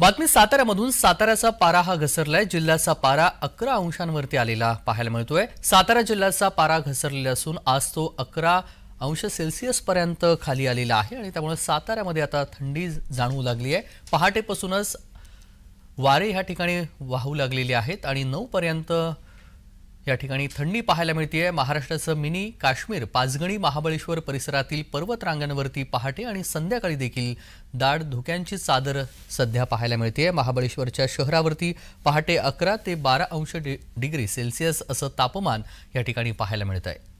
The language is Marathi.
बातमी साताऱ्यामधून साताऱ्याचा पारा हा घसरलाय जिल्ह्याचा पारा अकरा अंशांवरती आलेला पाहायला मिळतोय सातारा जिल्ह्याचा पारा घसरलेला असून आज तो अकरा अंश सेल्सिअस पर्यंत खाली आलेला आहे आणि त्यामुळे साताऱ्यामध्ये आता थंडी जाणवू लागली आहे पहाटेपासूनच वारे ह्या ठिकाणी वाहू लागलेले आहेत आणि पर्यंत या ठिकाणी थंडी पाहायला मिळते महाराष्ट्राचं मिनी काश्मीर पाचगणी महाबळेश्वर परिसरातील पर्वतरांगांवरती पहाटे आणि संध्याकाळी देखील दाड धुक्यांची चादर सध्या पाहायला मिळते महाबळेश्वरच्या शहरावरती पहाटे अकरा ते बारा अंश डिग्री सेल्सिअस असं तापमान या ठिकाणी पाहायला मिळत आहे